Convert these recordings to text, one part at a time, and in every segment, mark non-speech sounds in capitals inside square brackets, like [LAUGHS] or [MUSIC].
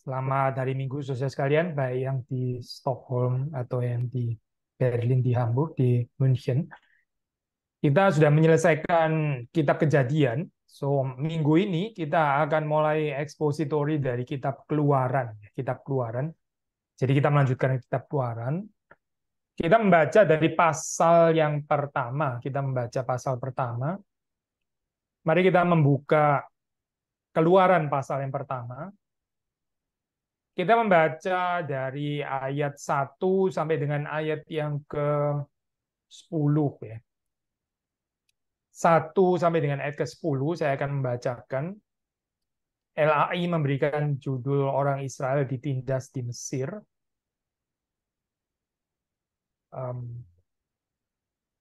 Selamat hari Minggu sosial sekalian, baik yang di Stockholm atau yang di Berlin, di Hamburg, di München. Kita sudah menyelesaikan kitab kejadian. So, minggu ini kita akan mulai ekspositori dari kitab keluaran. Ya, kitab keluaran. Jadi kita melanjutkan kitab keluaran. Kita membaca dari pasal yang pertama. Kita membaca pasal pertama. Mari kita membuka keluaran pasal yang pertama kita membaca dari ayat 1 sampai dengan ayat yang ke-10 ya. 1 sampai dengan ayat ke-10 saya akan membacakan. LAI memberikan judul orang Israel ditindas di Mesir. Um,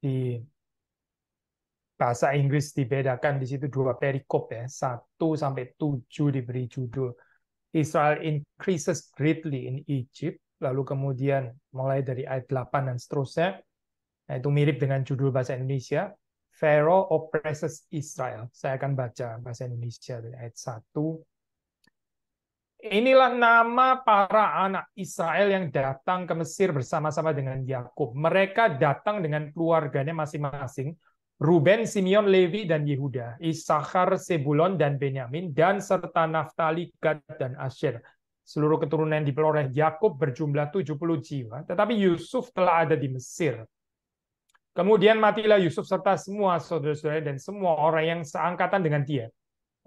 di bahasa Inggris dibedakan di situ dua perikop ya. Satu sampai tujuh diberi judul Israel increases greatly in Egypt, lalu kemudian mulai dari ayat 8 dan seterusnya, nah itu mirip dengan judul bahasa Indonesia, Pharaoh oppresses Israel. Saya akan baca bahasa Indonesia dari ayat 1. Inilah nama para anak Israel yang datang ke Mesir bersama-sama dengan Yakub. Mereka datang dengan keluarganya masing-masing, Ruben, Simeon, Levi, dan Yehuda, Isakar, Sebulon, dan Benyamin, dan serta Naftali, Gad, dan Asher. Seluruh keturunan yang diperoleh Yakub berjumlah 70 jiwa, tetapi Yusuf telah ada di Mesir. Kemudian matilah Yusuf serta semua saudara-saudara dan semua orang yang seangkatan dengan dia.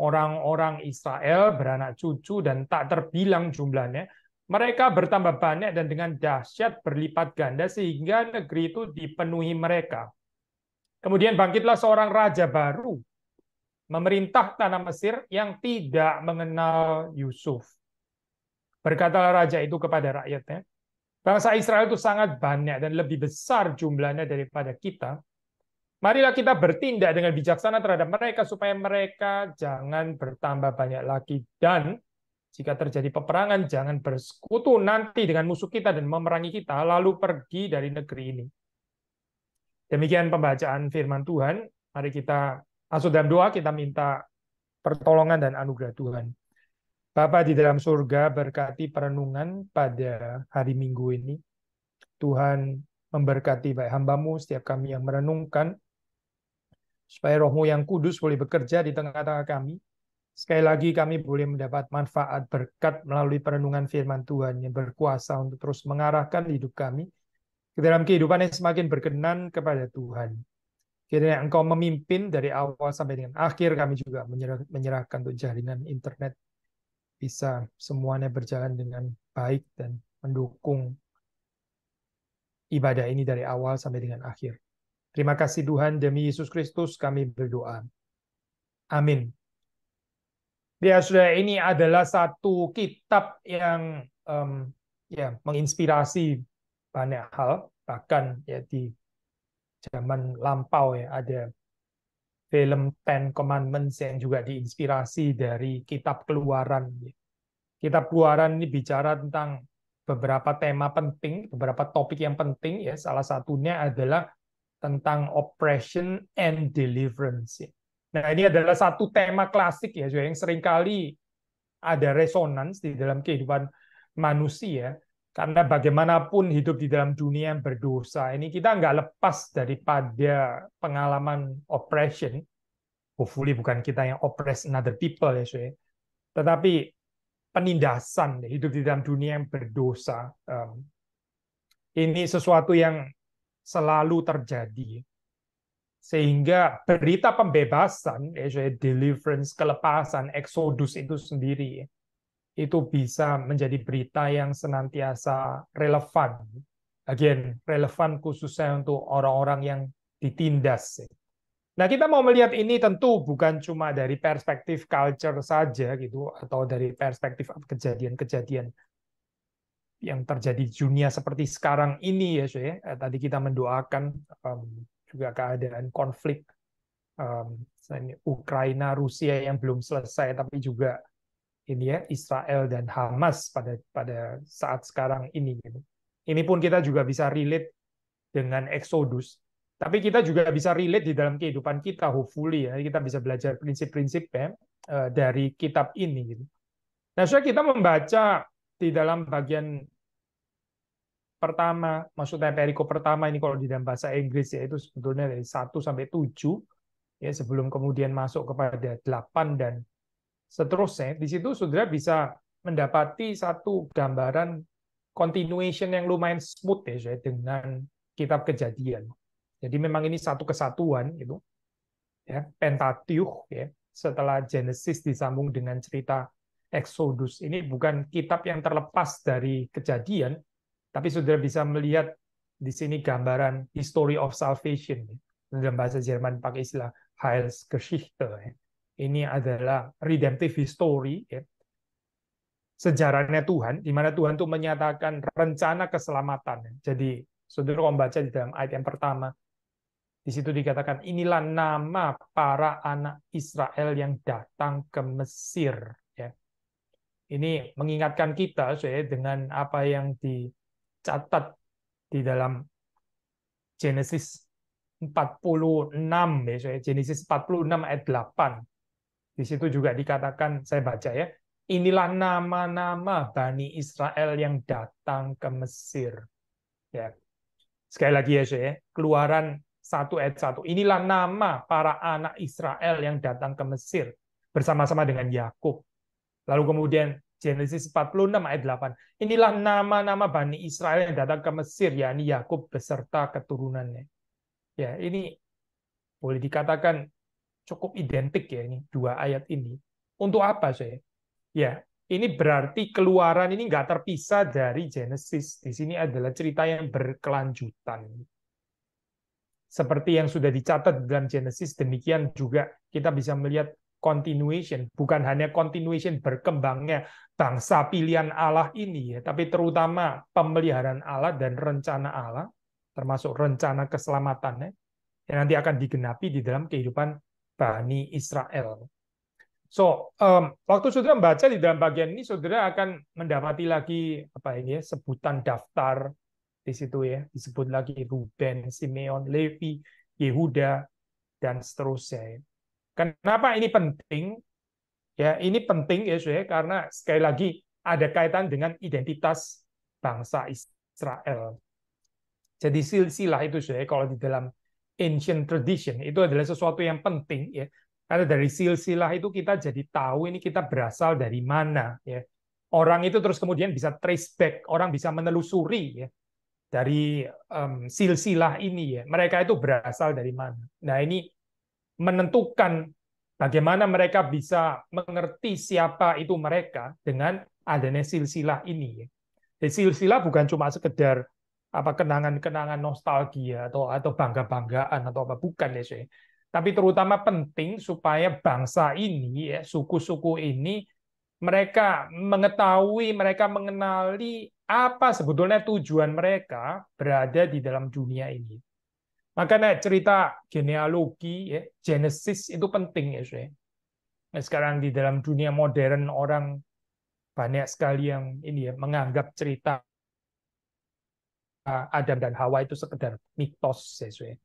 Orang-orang Israel beranak cucu dan tak terbilang jumlahnya. Mereka bertambah banyak dan dengan dahsyat berlipat ganda sehingga negeri itu dipenuhi mereka Kemudian bangkitlah seorang raja baru memerintah tanah Mesir yang tidak mengenal Yusuf. Berkatalah raja itu kepada rakyatnya, bangsa Israel itu sangat banyak dan lebih besar jumlahnya daripada kita. Marilah kita bertindak dengan bijaksana terhadap mereka supaya mereka jangan bertambah banyak lagi dan jika terjadi peperangan jangan bersekutu nanti dengan musuh kita dan memerangi kita lalu pergi dari negeri ini. Demikian pembacaan firman Tuhan. Mari kita masuk dalam doa, kita minta pertolongan dan anugerah Tuhan. Bapa di dalam surga berkati perenungan pada hari Minggu ini. Tuhan memberkati baik hambamu setiap kami yang merenungkan, supaya rohmu yang kudus boleh bekerja di tengah-tengah kami, Sekali lagi kami boleh mendapat manfaat berkat melalui perenungan firman Tuhan yang berkuasa untuk terus mengarahkan hidup kami dalam kehidupannya semakin berkenan kepada Tuhan. Kiranya engkau memimpin dari awal sampai dengan akhir, kami juga menyerahkan untuk jaringan internet bisa semuanya berjalan dengan baik dan mendukung ibadah ini dari awal sampai dengan akhir. Terima kasih Tuhan, demi Yesus Kristus kami berdoa. Amin. Ya, sudah ini adalah satu kitab yang um, ya menginspirasi banyak hal bahkan ya di zaman lampau ya ada film Ten Commandments yang juga diinspirasi dari kitab Keluaran. Kitab Keluaran ini bicara tentang beberapa tema penting, beberapa topik yang penting ya. Salah satunya adalah tentang oppression and deliverance. Nah, ini adalah satu tema klasik ya, yang seringkali ada resonans di dalam kehidupan manusia karena bagaimanapun hidup di dalam dunia yang berdosa ini kita nggak lepas daripada pengalaman oppression. Hopefully bukan kita yang oppress another people ya, Tetapi penindasan hidup di dalam dunia yang berdosa um, ini sesuatu yang selalu terjadi. Sehingga berita pembebasan, ya, deliverance, kelepasan, eksodus itu sendiri itu bisa menjadi berita yang senantiasa relevan. Again, relevan khususnya untuk orang-orang yang ditindas. Nah, kita mau melihat ini tentu bukan cuma dari perspektif culture saja gitu atau dari perspektif kejadian-kejadian yang terjadi di dunia seperti sekarang ini ya, ya. Eh, Tadi kita mendoakan um, juga keadaan konflik um, Ukraina Rusia yang belum selesai tapi juga ini ya Israel dan Hamas pada pada saat sekarang ini gitu. Ini pun kita juga bisa relate dengan Exodus. Tapi kita juga bisa relate di dalam kehidupan kita, hopefully ya. Kita bisa belajar prinsip-prinsip ya, eh, dari kitab ini. Gitu. Nah, saya kita membaca di dalam bagian pertama, maksudnya perikop pertama ini kalau di dalam bahasa Inggris ya, itu sebetulnya dari 1 sampai 7, ya, sebelum kemudian masuk kepada 8 dan seterusnya, di situ saudara bisa mendapati satu gambaran continuation yang lumayan smooth ya saya, dengan kitab kejadian. Jadi memang ini satu kesatuan gitu. Ya, Pentateuch ya. Setelah Genesis disambung dengan cerita Exodus. Ini bukan kitab yang terlepas dari kejadian, tapi saudara bisa melihat di sini gambaran history of salvation. ya Dalam bahasa Jerman pakai istilah Heilsgeschichte. Ya ini adalah redemptive history, ya. sejarahnya Tuhan, di mana Tuhan itu menyatakan rencana keselamatan. Ya. Jadi, saudara kalau membaca di dalam ayat yang pertama, di situ dikatakan, inilah nama para anak Israel yang datang ke Mesir. Ya. Ini mengingatkan kita saya, dengan apa yang dicatat di dalam Genesis 46, ya, saya, Genesis 46 ayat 8. Di situ juga dikatakan, saya baca ya, inilah nama-nama Bani Israel yang datang ke Mesir. Ya. Sekali lagi ya, saya, keluaran 1 ayat 1. Inilah nama para anak Israel yang datang ke Mesir bersama-sama dengan Yakub. Lalu kemudian Genesis 46 ayat 8. Inilah nama-nama Bani Israel yang datang ke Mesir, yakni Yakub beserta keturunannya. Ya, ini boleh dikatakan cukup identik ya ini dua ayat ini. Untuk apa saya? Ya, ini berarti keluaran ini nggak terpisah dari Genesis. Di sini adalah cerita yang berkelanjutan. Seperti yang sudah dicatat dalam Genesis, demikian juga kita bisa melihat continuation, bukan hanya continuation berkembangnya bangsa pilihan Allah ini, ya, tapi terutama pemeliharaan Allah dan rencana Allah, termasuk rencana keselamatannya, yang nanti akan digenapi di dalam kehidupan Bani Israel. So, um, waktu saudara membaca di dalam bagian ini, saudara akan mendapati lagi apa ini ya, sebutan daftar di situ ya, disebut lagi Ruben, Simeon, Levi, Yehuda, dan seterusnya. Ya. Kenapa ini penting? Ya, ini penting ya, saudara, karena sekali lagi ada kaitan dengan identitas bangsa Israel. Jadi silsilah itu saudara, kalau di dalam ancient tradition itu adalah sesuatu yang penting ya karena dari silsilah itu kita jadi tahu ini kita berasal dari mana ya orang itu terus kemudian bisa trace back orang bisa menelusuri ya dari um, silsilah ini ya mereka itu berasal dari mana nah ini menentukan bagaimana mereka bisa mengerti siapa itu mereka dengan adanya silsilah ini ya. silsilah bukan cuma sekedar apa kenangan-kenangan nostalgia atau atau bangga-banggaan atau apa bukan ya sih. Tapi terutama penting supaya bangsa ini ya suku-suku ini mereka mengetahui, mereka mengenali apa sebetulnya tujuan mereka berada di dalam dunia ini. Makanya cerita genealogi ya, genesis itu penting ya sih. Nah, sekarang di dalam dunia modern orang banyak sekali yang ini ya menganggap cerita Eh, Adam dan Hawa itu sekedar mitos sesuai. Ya.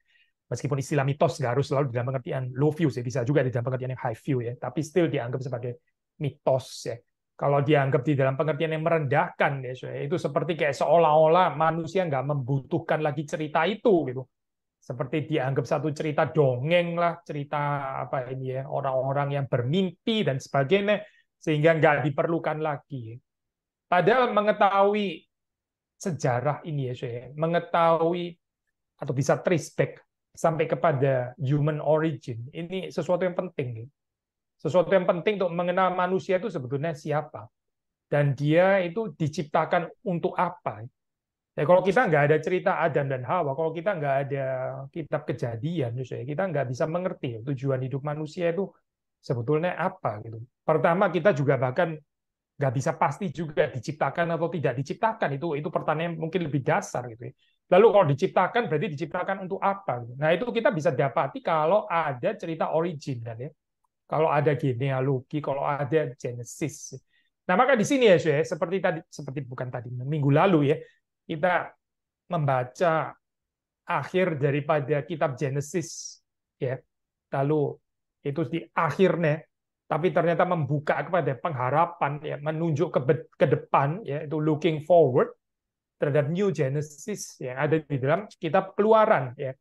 Meskipun istilah mitos nggak harus selalu dalam pengertian low view ya bisa juga di dalam pengertian yang high view ya, tapi still dianggap sebagai mitos ya. Kalau dianggap di dalam pengertian yang merendahkan ya, ya, itu seperti kayak seolah-olah manusia nggak membutuhkan lagi cerita itu gitu. Seperti dianggap satu cerita dongeng lah, cerita apa ini ya, orang-orang yang bermimpi dan sebagainya sehingga nggak diperlukan lagi. Padahal mengetahui sejarah ini ya saya mengetahui atau bisa trace back sampai kepada human origin. Ini sesuatu yang penting. Ya. Sesuatu yang penting untuk mengenal manusia itu sebetulnya siapa. Dan dia itu diciptakan untuk apa. Ya, ya kalau kita nggak ada cerita Adam dan Hawa, kalau kita nggak ada kitab kejadian, ya, kita nggak bisa mengerti tujuan hidup manusia itu sebetulnya apa. Gitu. Pertama, kita juga bahkan nggak bisa pasti juga diciptakan atau tidak diciptakan itu itu pertanyaan mungkin lebih dasar gitu ya. Lalu kalau diciptakan berarti diciptakan untuk apa? Nah itu kita bisa dapati kalau ada cerita origin kan ya. Kalau ada genealogi, kalau ada genesis. Nah maka di sini ya, ya seperti tadi seperti bukan tadi minggu lalu ya kita membaca akhir daripada kitab Genesis ya. Lalu itu di akhirnya tapi ternyata membuka kepada pengharapan ya menunjuk ke, ke depan ya itu looking forward terhadap new genesis ya, yang ada di dalam kitab keluaran ya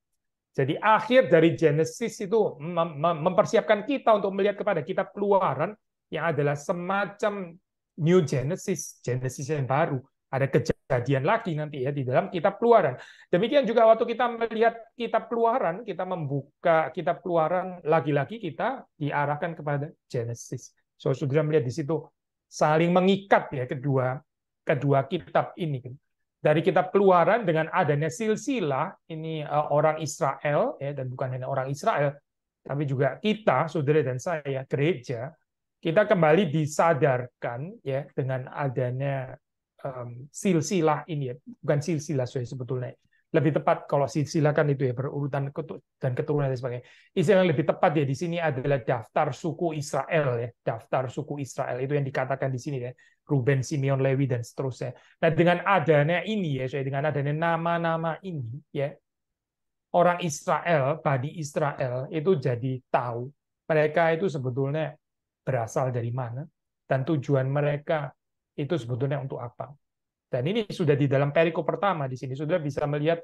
jadi akhir dari genesis itu mempersiapkan kita untuk melihat kepada kitab keluaran yang adalah semacam new genesis genesis yang baru ada kejadian lagi nanti ya di dalam kitab keluaran. Demikian juga waktu kita melihat kitab keluaran, kita membuka kitab keluaran, lagi-lagi kita diarahkan kepada Genesis. So, sudah melihat di situ saling mengikat ya kedua kedua kitab ini. Dari kitab keluaran dengan adanya silsilah, ini eh, orang Israel, ya, dan bukan hanya orang Israel, tapi juga kita, saudara dan saya, gereja, kita kembali disadarkan ya dengan adanya um, silsilah ini ya, bukan silsilah sebetulnya. Lebih tepat kalau silsilah kan itu ya berurutan dan keturunan dan sebagainya. Istilah yang lebih tepat ya di sini adalah daftar suku Israel ya, daftar suku Israel itu yang dikatakan di sini ya, Ruben, Simeon, Lewi dan seterusnya. Nah dengan adanya ini ya, saya dengan adanya nama-nama ini ya, orang Israel, bani Israel itu jadi tahu mereka itu sebetulnya berasal dari mana dan tujuan mereka itu sebetulnya untuk apa. Dan ini sudah di dalam perikop pertama di sini sudah bisa melihat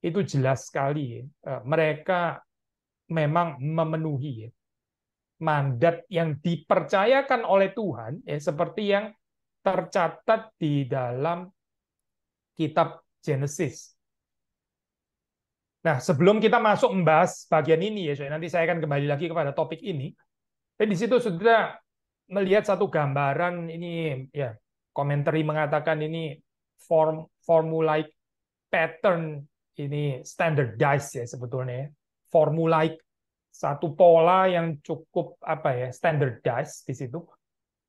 itu jelas sekali ya. e, mereka memang memenuhi ya, mandat yang dipercayakan oleh Tuhan ya seperti yang tercatat di dalam kitab Genesis. Nah, sebelum kita masuk membahas bagian ini ya, nanti saya akan kembali lagi kepada topik ini. Tapi di situ sudah melihat satu gambaran ini ya Komentari mengatakan ini form formulaic pattern ini standardized ya sebetulnya ya. formulaic satu pola yang cukup apa ya standardized di situ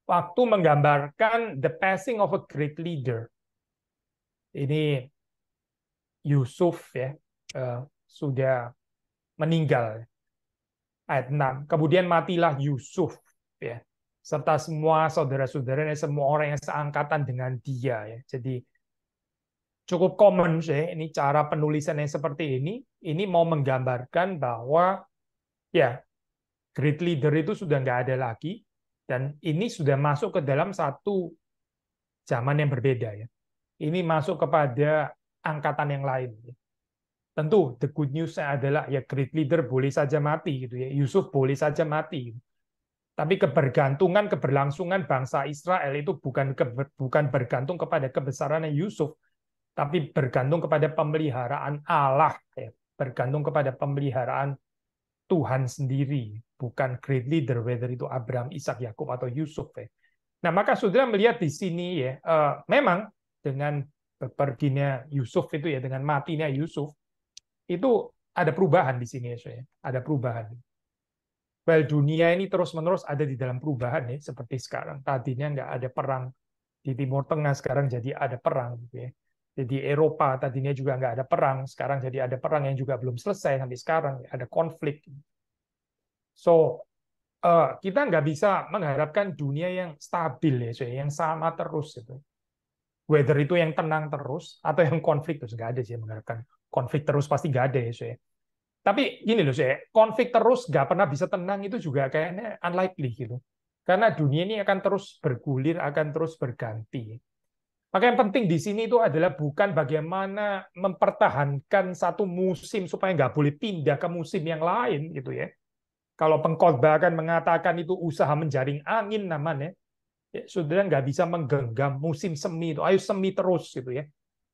waktu menggambarkan the passing of a great leader ini Yusuf ya uh, sudah meninggal ya, ayat 6 kemudian matilah Yusuf ya serta semua saudara-saudaranya, saudara semua orang yang seangkatan dengan dia. Ya. Jadi cukup common sih ini cara penulisan yang seperti ini. Ini mau menggambarkan bahwa ya great leader itu sudah nggak ada lagi dan ini sudah masuk ke dalam satu zaman yang berbeda ya. Ini masuk kepada angkatan yang lain. Ya. Tentu the good news adalah ya great leader boleh saja mati gitu ya. Yusuf boleh saja mati. Gitu. Tapi kebergantungan keberlangsungan bangsa Israel itu bukan keber, bukan bergantung kepada kebesaran Yusuf, tapi bergantung kepada pemeliharaan Allah, ya. bergantung kepada pemeliharaan Tuhan sendiri, bukan great leader, whether itu Abraham, Ishak, Yakub atau Yusuf. Ya. Nah, maka saudara melihat di sini ya, uh, memang dengan perginya Yusuf itu ya, dengan matinya Yusuf itu ada perubahan di sini ya, ya. ada perubahan well dunia ini terus-menerus ada di dalam perubahan ya seperti sekarang. Tadinya nggak ada perang di Timur Tengah sekarang jadi ada perang gitu ya. Jadi Eropa tadinya juga nggak ada perang, sekarang jadi ada perang yang juga belum selesai sampai sekarang ada konflik. So eh, kita nggak bisa mengharapkan dunia yang stabil ya, ya yang sama terus itu. Weather itu yang tenang terus atau yang konflik terus nggak ada sih mengharapkan konflik terus pasti nggak ada ya. ya. Tapi gini loh, saya konflik terus nggak pernah bisa tenang itu juga kayaknya unlikely gitu. Karena dunia ini akan terus bergulir, akan terus berganti. Maka yang penting di sini itu adalah bukan bagaimana mempertahankan satu musim supaya nggak boleh pindah ke musim yang lain gitu ya. Kalau pengkhotbah akan mengatakan itu usaha menjaring angin namanya, ya, saudara nggak bisa menggenggam musim semi itu. Ayo semi terus gitu ya.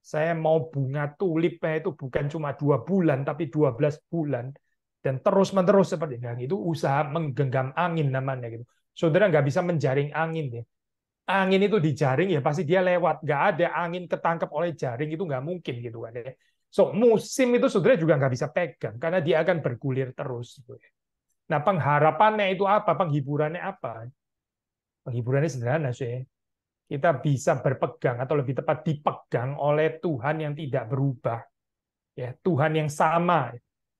Saya mau bunga tulipnya itu bukan cuma dua bulan, tapi 12 bulan. Dan terus-menerus seperti itu. Nah, itu usaha menggenggam angin namanya. gitu. Saudara nggak bisa menjaring angin. Ya. Angin itu dijaring, ya pasti dia lewat. Nggak ada angin ketangkep oleh jaring, itu nggak mungkin. gitu kan. Ya. So, musim itu saudara juga nggak bisa pegang, karena dia akan bergulir terus. Gitu ya. Nah, pengharapannya itu apa? Penghiburannya apa? Penghiburannya sederhana sih kita bisa berpegang atau lebih tepat dipegang oleh Tuhan yang tidak berubah. Ya, Tuhan yang sama,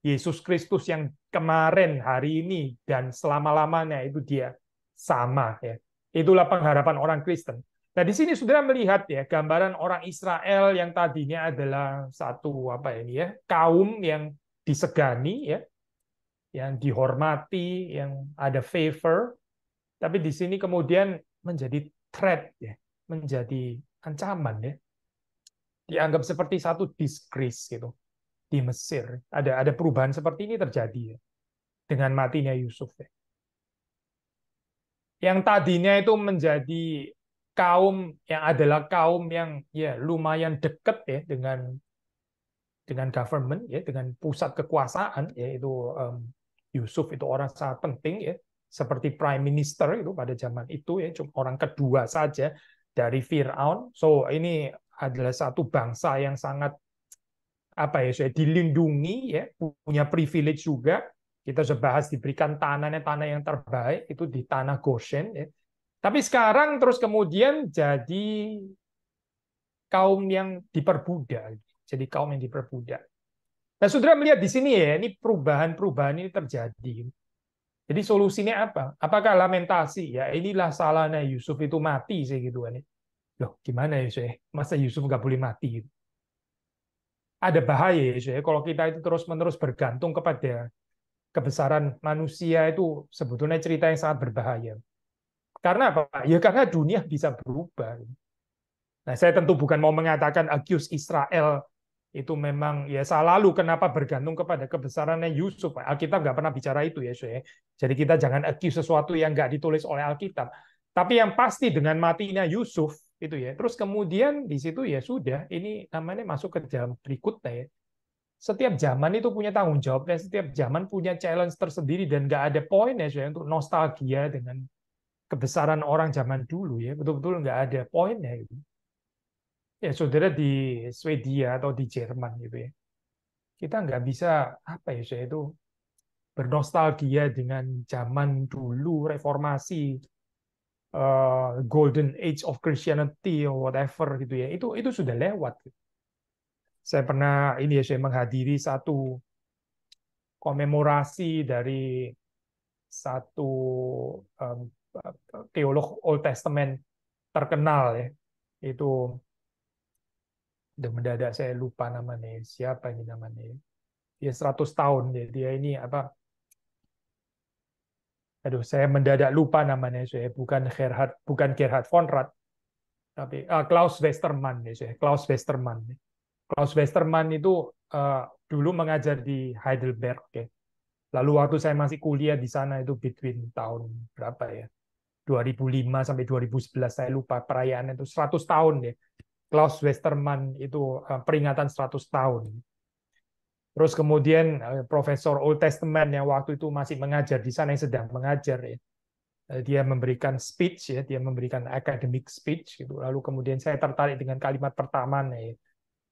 Yesus Kristus yang kemarin, hari ini dan selama-lamanya itu dia sama ya. Itulah pengharapan orang Kristen. Nah, di sini Saudara melihat ya gambaran orang Israel yang tadinya adalah satu apa ini ya, kaum yang disegani ya, yang dihormati, yang ada favor, tapi di sini kemudian menjadi threat ya, menjadi ancaman ya. Dianggap seperti satu disgrace gitu di Mesir. Ada ada perubahan seperti ini terjadi ya, dengan matinya Yusuf ya. Yang tadinya itu menjadi kaum yang adalah kaum yang ya lumayan dekat ya dengan dengan government ya dengan pusat kekuasaan yaitu um, Yusuf itu orang sangat penting ya seperti prime minister itu pada zaman itu ya cuma orang kedua saja dari Firaun. So ini adalah satu bangsa yang sangat apa ya saya dilindungi ya punya privilege juga kita sudah bahas diberikan tanahnya tanah yang terbaik itu di tanah Goshen ya. Tapi sekarang terus kemudian jadi kaum yang diperbudak, jadi kaum yang diperbudak. Nah, saudara melihat di sini ya, ini perubahan-perubahan ini terjadi. Jadi solusinya apa? Apakah lamentasi? Ya inilah salahnya Yusuf itu mati sih gitu kan. Ya. Loh, gimana Yusuf? Ya, Masa Yusuf nggak boleh mati? Gitu? Ada bahaya Yusuf ya, kalau kita itu terus-menerus bergantung kepada kebesaran manusia itu sebetulnya cerita yang sangat berbahaya. Karena apa? Ya karena dunia bisa berubah. Nah, saya tentu bukan mau mengatakan accuse Israel itu memang ya selalu kenapa bergantung kepada kebesarannya Yusuf. Alkitab nggak pernah bicara itu ya, Shay. Ya. Jadi kita jangan accuse sesuatu yang nggak ditulis oleh Alkitab. Tapi yang pasti dengan matinya Yusuf itu ya. Terus kemudian di situ ya sudah ini namanya masuk ke dalam berikutnya ya. Setiap zaman itu punya tanggung jawab dan setiap zaman punya challenge tersendiri dan nggak ada poin ya Syekh untuk nostalgia dengan kebesaran orang zaman dulu ya. Betul-betul nggak ada poinnya gitu ya saudara di Swedia atau di Jerman gitu ya, kita nggak bisa apa ya saya itu bernostalgia dengan zaman dulu reformasi uh, golden age of Christianity or whatever gitu ya itu itu sudah lewat gitu. saya pernah ini ya saya menghadiri satu komemorasi dari satu um, teolog Old Testament terkenal ya itu udah mendadak saya lupa namanya siapa ini namanya dia 100 tahun dia, dia ini apa aduh saya mendadak lupa namanya saya bukan Gerhard bukan Gerhard von Rath tapi uh, Klaus Westermann ya saya Klaus Westermann Klaus Westermann itu uh, dulu mengajar di Heidelberg ya. lalu waktu saya masih kuliah di sana itu between tahun berapa ya 2005 sampai 2011 saya lupa perayaan itu 100 tahun ya Klaus Westermann itu eh, peringatan 100 tahun. Terus kemudian eh, Profesor Old Testament yang waktu itu masih mengajar di sana yang sedang mengajar ya. Eh, dia memberikan speech ya, dia memberikan academic speech gitu. Lalu kemudian saya tertarik dengan kalimat pertama nih. Ya.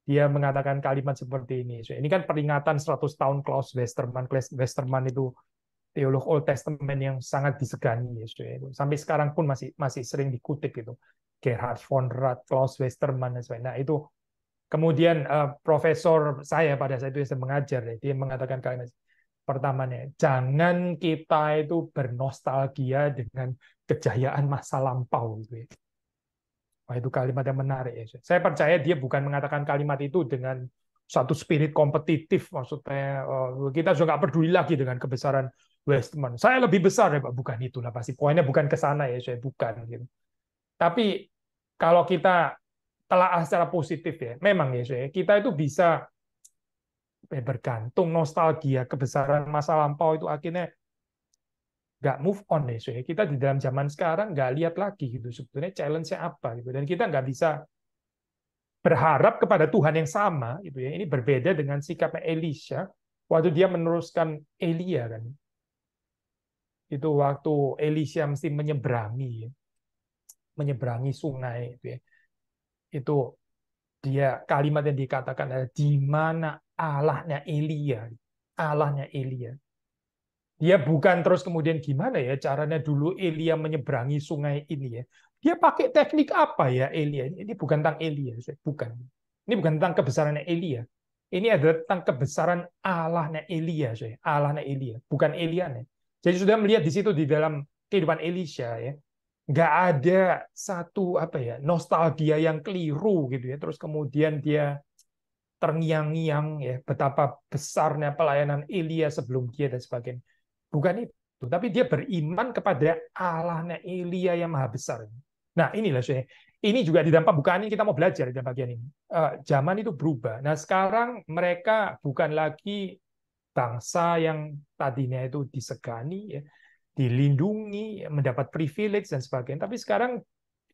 Dia mengatakan kalimat seperti ini. So, ini kan peringatan 100 tahun Klaus Westermann. Klaus Westermann itu teolog Old Testament yang sangat disegani ya. ya. sampai sekarang pun masih masih sering dikutip gitu. Gerhard von Rath, Klaus Westermann dan sebagainya. Nah, itu kemudian uh, profesor saya pada saat itu yang mengajar, dia mengatakan kalimat pertamanya, jangan kita itu bernostalgia dengan kejayaan masa lampau. Gitu ya. Wah, itu kalimat yang menarik. Ya. Saya percaya dia bukan mengatakan kalimat itu dengan satu spirit kompetitif, maksudnya eh, kita sudah nggak peduli lagi dengan kebesaran Westman. Saya lebih besar ya Pak, bukan itu lah. pasti. Poinnya bukan ke sana ya, saya bukan gitu. Tapi kalau kita telah secara positif ya, memang ya, kita itu bisa eh, bergantung nostalgia kebesaran masa lampau itu akhirnya nggak move on ya, kita di dalam zaman sekarang nggak lihat lagi gitu sebetulnya challenge-nya apa gitu dan kita nggak bisa berharap kepada Tuhan yang sama gitu ya ini berbeda dengan sikapnya Elisa waktu dia meneruskan Elia kan itu waktu Elisa mesti menyeberangi ya menyeberangi sungai gitu ya. Itu dia kalimat yang dikatakan adalah di mana Allahnya Elia, Allahnya Elia. Dia bukan terus kemudian gimana ya caranya dulu Elia menyeberangi sungai ini ya. Dia pakai teknik apa ya Elia? Ini bukan tentang Elia, bukan. Ini bukan tentang kebesaran Elia. Ini adalah tentang kebesaran Allahnya Elia, Allahnya Elia, bukan nih Jadi sudah melihat di situ di dalam kehidupan Elisa ya, nggak ada satu apa ya nostalgia yang keliru gitu ya terus kemudian dia terngiang-ngiang ya betapa besarnya pelayanan Elia sebelum dia dan sebagainya bukan itu tapi dia beriman kepada Allahnya Elia yang maha besar nah inilah saya ini juga di dalam pembukaan ini kita mau belajar di bagian ini eh, zaman itu berubah nah sekarang mereka bukan lagi bangsa yang tadinya itu disegani ya dilindungi, mendapat privilege dan sebagainya. Tapi sekarang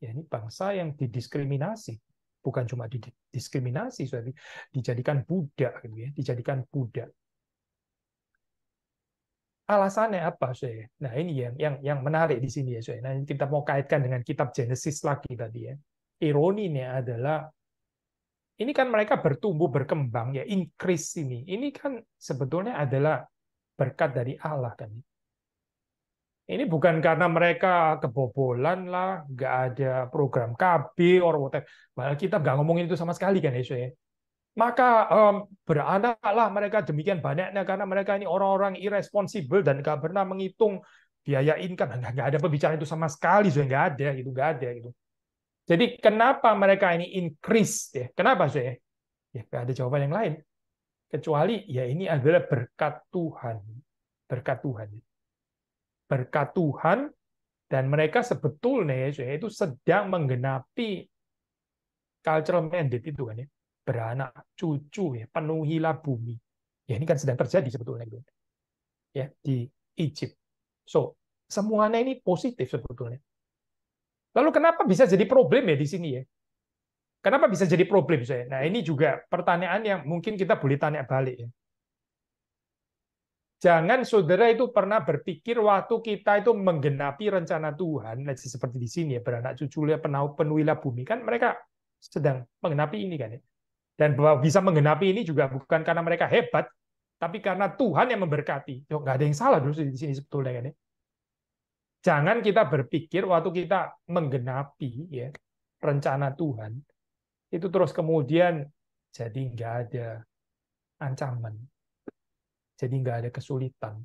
ya ini bangsa yang didiskriminasi, bukan cuma didiskriminasi, tapi dijadikan budak gitu ya, dijadikan budak. Alasannya apa, saya? Nah, ini yang yang yang menarik di sini ya, saya. Nah, kita mau kaitkan dengan kitab Genesis lagi tadi ya. Ironinya adalah ini kan mereka bertumbuh berkembang ya increase ini. Ini kan sebetulnya adalah berkat dari Allah kan. Ya. Ini bukan karena mereka kebobolan lah, nggak ada program KB or whatever. Malah kita nggak ngomongin itu sama sekali kan Yesus ya. Maka um, beranaklah mereka demikian banyaknya karena mereka ini orang-orang irresponsible dan nggak pernah menghitung biaya income. Nggak, nggak ada pembicaraan itu sama sekali, sudah ya. nggak ada itu nggak ada gitu. Jadi kenapa mereka ini increase? Ya? Kenapa sih? Ya? ya, nggak ada jawaban yang lain. Kecuali ya ini adalah berkat Tuhan. Berkat Tuhan berkat Tuhan dan mereka sebetulnya itu sedang menggenapi cultural mandate itu kan ya beranak cucu ya penuhilah bumi ya ini kan sedang terjadi sebetulnya gitu ya di Egypt so semuanya ini positif sebetulnya lalu kenapa bisa jadi problem ya di sini ya kenapa bisa jadi problem saya nah ini juga pertanyaan yang mungkin kita boleh tanya balik ya Jangan saudara itu pernah berpikir waktu kita itu menggenapi rencana Tuhan, seperti di sini ya, beranak cucu, penuh penuhilah bumi. Kan mereka sedang menggenapi ini kan ya. Dan bahwa bisa menggenapi ini juga bukan karena mereka hebat, tapi karena Tuhan yang memberkati. Yo, nggak ada yang salah dulu di sini sebetulnya kan ya. Jangan kita berpikir waktu kita menggenapi ya rencana Tuhan, itu terus kemudian jadi nggak ada ancaman jadi nggak ada kesulitan.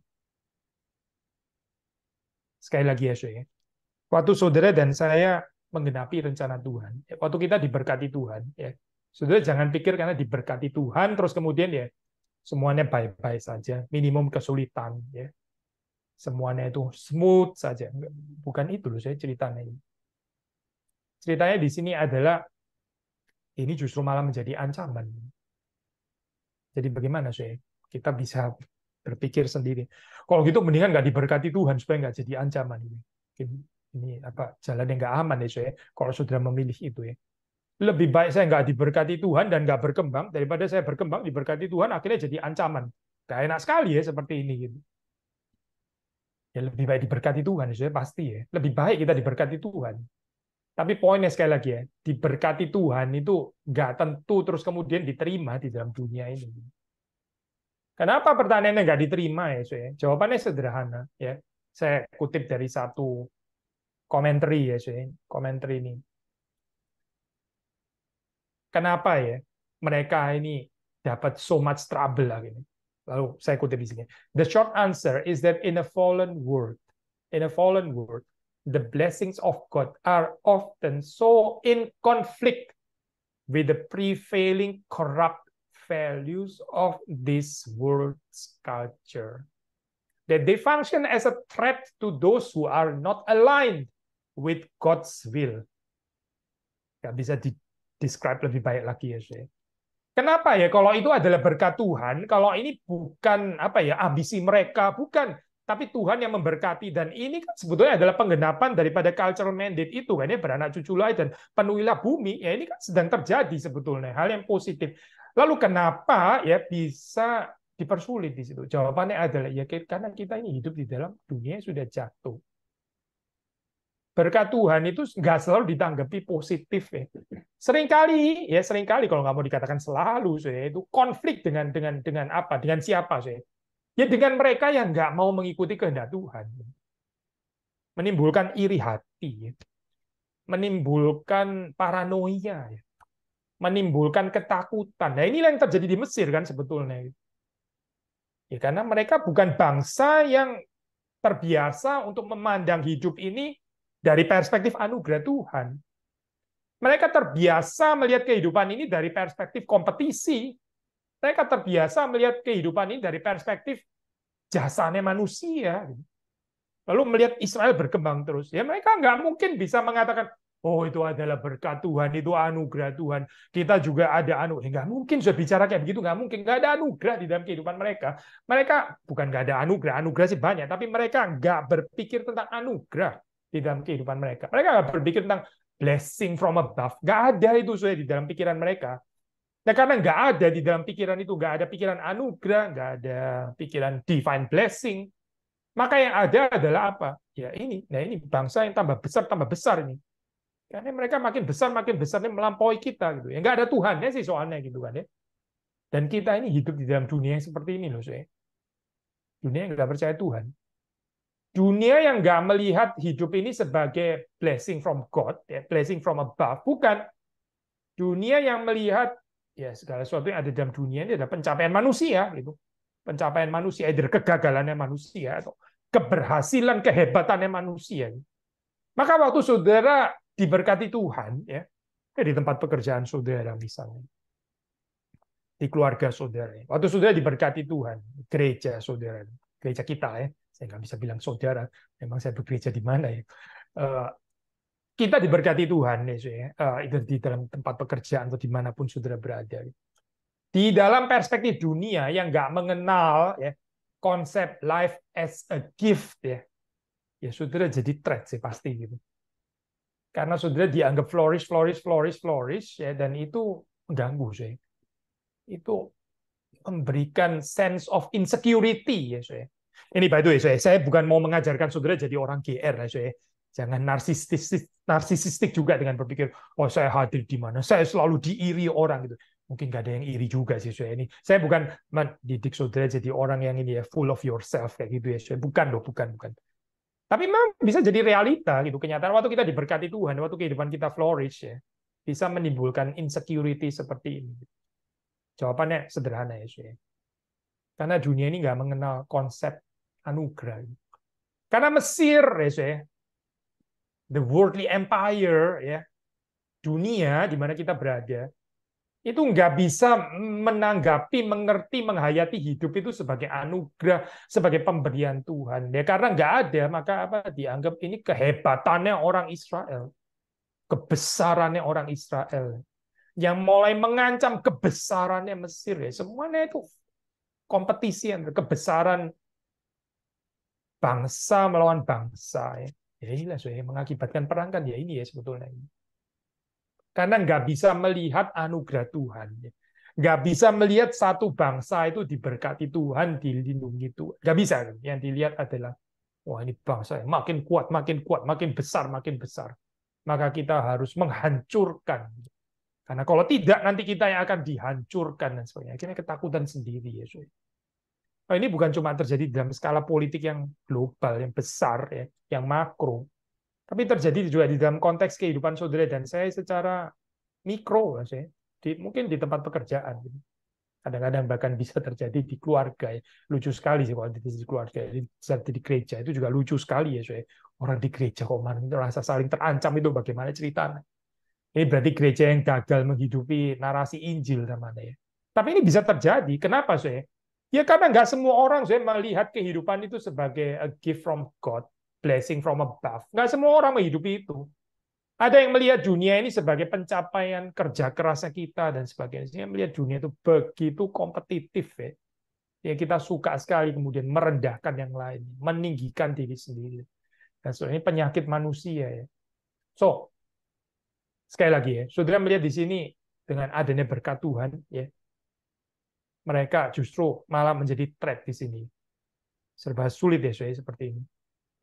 Sekali lagi ya, saya. Waktu saudara dan saya menggenapi rencana Tuhan, ya, waktu kita diberkati Tuhan, ya, saudara jangan pikir karena diberkati Tuhan, terus kemudian ya semuanya baik-baik saja, minimum kesulitan, ya, semuanya itu smooth saja. Bukan itu loh saya ceritanya ini. Ceritanya di sini adalah ini justru malah menjadi ancaman. Jadi bagaimana saya? kita bisa berpikir sendiri. Kalau gitu mendingan nggak diberkati Tuhan supaya nggak jadi ancaman ini. Ini apa jalan yang nggak aman ya saya. Kalau sudah memilih itu ya. Lebih baik saya nggak diberkati Tuhan dan nggak berkembang daripada saya berkembang diberkati Tuhan akhirnya jadi ancaman. Gak enak sekali ya seperti ini gitu. Ya lebih baik diberkati Tuhan ya pasti ya. Lebih baik kita diberkati Tuhan. Tapi poinnya sekali lagi ya, diberkati Tuhan itu nggak tentu terus kemudian diterima di dalam dunia ini Kenapa pertanyaannya nggak diterima ya, Suye? Ya? Jawabannya sederhana ya. Saya kutip dari satu komentar ya, Suye. Ya, komentar ini. Kenapa ya mereka ini dapat so much trouble lah Gitu. Lalu saya kutip di sini. The short answer is that in a fallen world, in a fallen world, the blessings of God are often so in conflict with the prevailing corrupt values of this world's culture. That they function as a threat to those who are not aligned with God's will. Gak ya, bisa di describe lebih baik lagi ya, Shay. Kenapa ya? Kalau itu adalah berkat Tuhan, kalau ini bukan apa ya ambisi mereka, bukan tapi Tuhan yang memberkati dan ini kan sebetulnya adalah penggenapan daripada cultural mandate itu kan ya beranak cuculah dan penuhilah bumi ya ini kan sedang terjadi sebetulnya hal yang positif Lalu kenapa ya bisa dipersulit di situ? Jawabannya adalah ya karena kita ini hidup di dalam dunia yang sudah jatuh. Berkat Tuhan itu nggak selalu ditanggapi positif ya. Seringkali ya seringkali kalau nggak mau dikatakan selalu saya itu konflik dengan dengan dengan apa dengan siapa saya ya dengan mereka yang nggak mau mengikuti kehendak Tuhan menimbulkan iri hati ya. menimbulkan paranoia ya menimbulkan ketakutan. Nah, inilah yang terjadi di Mesir kan sebetulnya. Ya, karena mereka bukan bangsa yang terbiasa untuk memandang hidup ini dari perspektif anugerah Tuhan. Mereka terbiasa melihat kehidupan ini dari perspektif kompetisi. Mereka terbiasa melihat kehidupan ini dari perspektif jasanya manusia. Lalu melihat Israel berkembang terus. Ya mereka nggak mungkin bisa mengatakan, Oh itu adalah berkat Tuhan, itu anugerah Tuhan. Kita juga ada anugerah. Ya enggak mungkin sudah bicara kayak begitu, enggak mungkin. Enggak ada anugerah di dalam kehidupan mereka. Mereka bukan enggak ada anugerah, anugerah sih banyak, tapi mereka enggak berpikir tentang anugerah di dalam kehidupan mereka. Mereka enggak berpikir tentang blessing from above. Enggak ada itu sudah di dalam pikiran mereka. Nah, karena enggak ada di dalam pikiran itu, enggak ada pikiran anugerah, enggak ada pikiran divine blessing, maka yang ada adalah apa? Ya ini, nah ini bangsa yang tambah besar, tambah besar ini. Karena mereka makin besar, makin besar ini melampaui kita gitu. Ya nggak ada Tuhannya sih soalnya gitu kan ya. Dan kita ini hidup di dalam dunia yang seperti ini loh, saya. Dunia yang nggak percaya Tuhan. Dunia yang nggak melihat hidup ini sebagai blessing from God, ya, blessing from above, bukan. Dunia yang melihat ya segala sesuatu yang ada dalam dunia ini adalah pencapaian manusia gitu. Pencapaian manusia, either kegagalannya manusia atau keberhasilan kehebatannya manusia. Maka waktu saudara diberkati Tuhan ya, di tempat pekerjaan saudara misalnya di keluarga saudara. Waktu saudara diberkati Tuhan, gereja saudara, gereja kita ya, saya nggak bisa bilang saudara, memang saya bergereja di mana ya. Eh, kita diberkati Tuhan, ya, eh, itu di dalam tempat pekerjaan atau dimanapun saudara berada. Di dalam perspektif dunia yang nggak mengenal ya, konsep life as a gift ya, ya saudara jadi threat sih pasti gitu karena saudara dianggap flourish, flourish, flourish, flourish, ya, dan itu mengganggu saya. Itu memberikan sense of insecurity ya, saya. Ini by the way, saya, saya bukan mau mengajarkan saudara jadi orang GR, ya, saya. Jangan narsisistik, narsisistik juga dengan berpikir, oh saya hadir di mana, saya selalu diiri orang gitu. Mungkin gak ada yang iri juga sih saya ini. Saya bukan mendidik saudara jadi orang yang ini ya full of yourself kayak gitu ya saya. Bukan loh, bukan, bukan. Tapi memang bisa jadi realita gitu kenyataan waktu kita diberkati Tuhan, waktu kehidupan kita flourish ya, bisa menimbulkan insecurity seperti ini. Jawabannya sederhana ya, Shay. Karena dunia ini nggak mengenal konsep anugerah. Karena Mesir ya, Shay, the worldly empire ya, dunia di mana kita berada itu nggak bisa menanggapi, mengerti, menghayati hidup itu sebagai anugerah, sebagai pemberian Tuhan. Ya karena nggak ada, maka apa dianggap ini kehebatannya orang Israel, kebesarannya orang Israel, yang mulai mengancam kebesarannya Mesir. Ya semuanya itu kompetisi yang kebesaran bangsa melawan bangsa. Ya, ya inilah yang mengakibatkan perang kan ya ini ya sebetulnya ini. Karena nggak bisa melihat anugerah Tuhan. Ya. Nggak bisa melihat satu bangsa itu diberkati Tuhan, dilindungi Tuhan. Nggak bisa. Yang dilihat adalah, wah ini bangsa yang makin kuat, makin kuat, makin besar, makin besar. Maka kita harus menghancurkan. Karena kalau tidak, nanti kita yang akan dihancurkan. dan sebagainya. Akhirnya ketakutan sendiri, ya Nah, ini bukan cuma terjadi dalam skala politik yang global, yang besar, ya, yang makro, tapi terjadi juga di dalam konteks kehidupan saudara dan saya secara mikro, saya Di, mungkin di tempat pekerjaan. Kadang-kadang bahkan bisa terjadi di keluarga. Ya. Lucu sekali sih kalau di keluarga, terjadi di gereja itu juga lucu sekali ya, saya. Orang di gereja kok rasa saling terancam itu bagaimana ceritanya? Ini berarti gereja yang gagal menghidupi narasi Injil namanya ya. Tapi ini bisa terjadi. Kenapa, saya? Ya karena nggak semua orang saya melihat kehidupan itu sebagai a gift from God blessing from above. Nggak semua orang menghidupi itu. Ada yang melihat dunia ini sebagai pencapaian kerja kerasnya kita dan sebagainya. melihat dunia itu begitu kompetitif ya. Ya kita suka sekali kemudian merendahkan yang lain, meninggikan diri sendiri. Dan so, ini penyakit manusia ya. So, sekali lagi ya, saudara melihat di sini dengan adanya berkat Tuhan ya, mereka justru malah menjadi threat di sini. Serba sulit ya, saya seperti ini.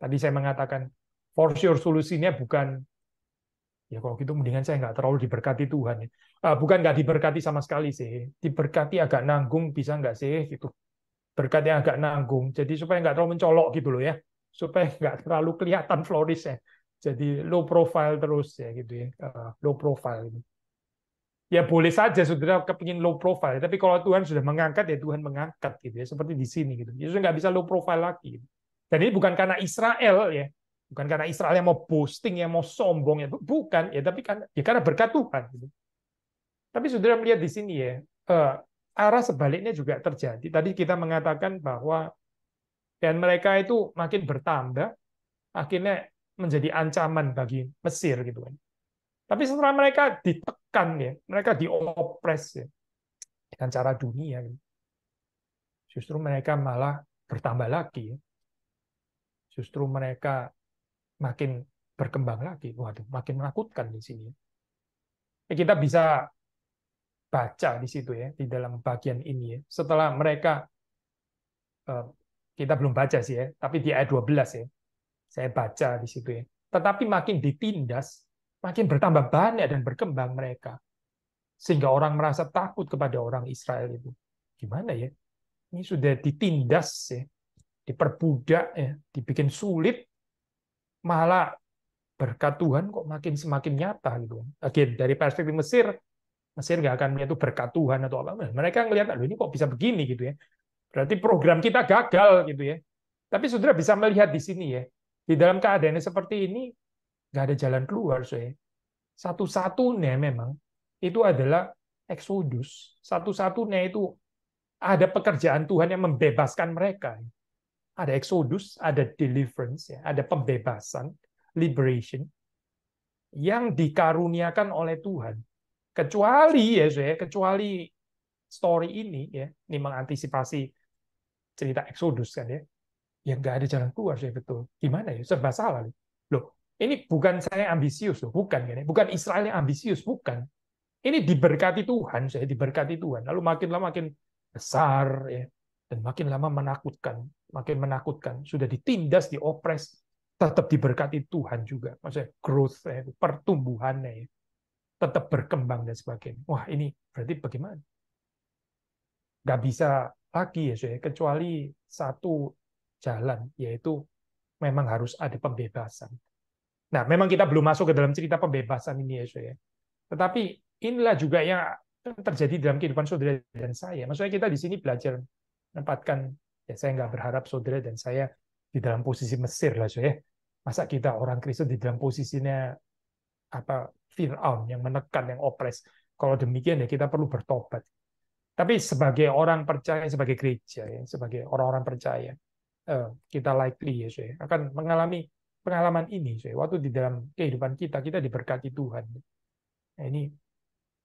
Tadi saya mengatakan, for sure solusinya bukan ya kalau gitu mendingan saya nggak terlalu diberkati Tuhan. Uh, bukan nggak diberkati sama sekali sih, diberkati agak nanggung bisa nggak sih gitu. Berkat yang agak nanggung, jadi supaya nggak terlalu mencolok gitu loh ya, supaya [LAUGHS] nggak terlalu kelihatan floris ya Jadi low profile terus ya gitu ya, ah, low profile. Gitu. Ya boleh saja saudara kepingin low profile, tapi kalau Tuhan sudah mengangkat ya Tuhan mengangkat gitu ya, seperti di sini gitu. Yesus nggak bisa low profile lagi. Gitu. Dan ini bukan karena Israel ya, bukan karena Israel yang mau boasting, yang mau sombong ya, bukan ya, tapi karena ya karena berkat Tuhan. Gitu. Tapi saudara melihat di sini ya, eh, arah sebaliknya juga terjadi. Tadi kita mengatakan bahwa dan mereka itu makin bertambah, akhirnya menjadi ancaman bagi Mesir gitu kan. Tapi setelah mereka ditekan ya, mereka diopres ya dengan cara dunia, gitu, justru mereka malah bertambah lagi. Ya justru mereka makin berkembang lagi. Waduh, makin menakutkan di sini. Kita bisa baca di situ ya, di dalam bagian ini ya. Setelah mereka, eh, kita belum baca sih ya, tapi di ayat 12 ya, saya baca di situ ya. Tetapi makin ditindas, makin bertambah banyak dan berkembang mereka. Sehingga orang merasa takut kepada orang Israel itu. Gimana ya? Ini sudah ditindas ya, diperbudak ya, dibikin sulit malah berkat Tuhan kok makin semakin nyata gitu. Again, dari perspektif Mesir, Mesir nggak akan melihat itu berkat Tuhan atau apa. Mereka ngelihat, loh ini kok bisa begini gitu ya. Berarti program kita gagal gitu ya. Tapi saudara bisa melihat di sini ya, di dalam keadaannya seperti ini nggak ada jalan keluar, saya. Satu-satunya memang itu adalah Exodus. Satu-satunya itu ada pekerjaan Tuhan yang membebaskan mereka ada exodus, ada deliverance, ya, ada pembebasan, liberation yang dikaruniakan oleh Tuhan. Kecuali ya, saya kecuali story ini ya, ini mengantisipasi cerita eksodus kan ya. Ya nggak ada jalan keluar ya betul. Gimana ya? Serba salah. Loh, ini bukan saya ambisius loh, bukan kan ya. Bukan Israel yang ambisius, bukan. Ini diberkati Tuhan, saya diberkati Tuhan. Lalu makin lama makin besar ya dan makin lama menakutkan makin menakutkan. Sudah ditindas, diopres, tetap diberkati Tuhan juga. Maksudnya growth eh, pertumbuhannya ya. tetap berkembang dan sebagainya. Wah ini berarti bagaimana? Gak bisa lagi ya, saya kecuali satu jalan, yaitu memang harus ada pembebasan. Nah, memang kita belum masuk ke dalam cerita pembebasan ini, ya, ya. Tetapi inilah juga yang terjadi dalam kehidupan saudara dan saya. Maksudnya kita di sini belajar menempatkan Ya, saya nggak berharap saudara dan saya di dalam posisi Mesir lah saya Masa kita orang Kristen di dalam posisinya apa Fir'aun yang menekan, yang opres. Kalau demikian ya kita perlu bertobat. Tapi sebagai orang percaya, sebagai gereja, ya, sebagai orang-orang percaya, eh, kita likely ya, saya akan mengalami pengalaman ini. saya Waktu di dalam kehidupan kita, kita diberkati Tuhan. Nah, ini